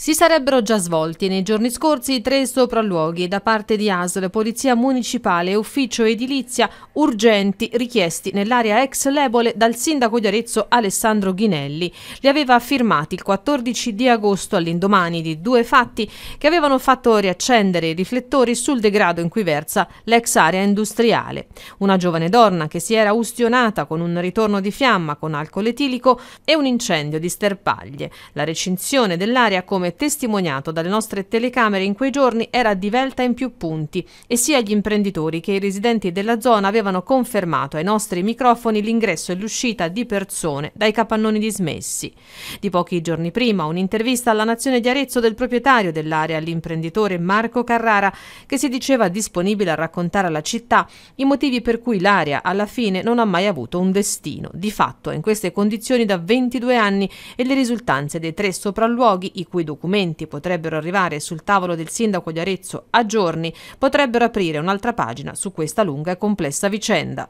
Si sarebbero già svolti nei giorni scorsi tre sopralluoghi da parte di ASL, Polizia Municipale e Ufficio Edilizia urgenti richiesti nell'area ex Lebole dal sindaco di Arezzo Alessandro Ghinelli. Li aveva firmati il 14 di agosto all'indomani di due fatti che avevano fatto riaccendere i riflettori sul degrado in cui versa l'ex area industriale. Una giovane donna che si era ustionata con un ritorno di fiamma con alcol etilico e un incendio di sterpaglie. La recinzione dell'area come testimoniato dalle nostre telecamere in quei giorni era divelta in più punti e sia gli imprenditori che i residenti della zona avevano confermato ai nostri microfoni l'ingresso e l'uscita di persone dai capannoni dismessi. Di pochi giorni prima un'intervista alla Nazione di Arezzo del proprietario dell'area, l'imprenditore Marco Carrara, che si diceva disponibile a raccontare alla città i motivi per cui l'area alla fine non ha mai avuto un destino. Di fatto in queste condizioni da 22 anni e le risultanze dei tre sopralluoghi, i cui documenti documenti potrebbero arrivare sul tavolo del sindaco di Arezzo a giorni, potrebbero aprire un'altra pagina su questa lunga e complessa vicenda.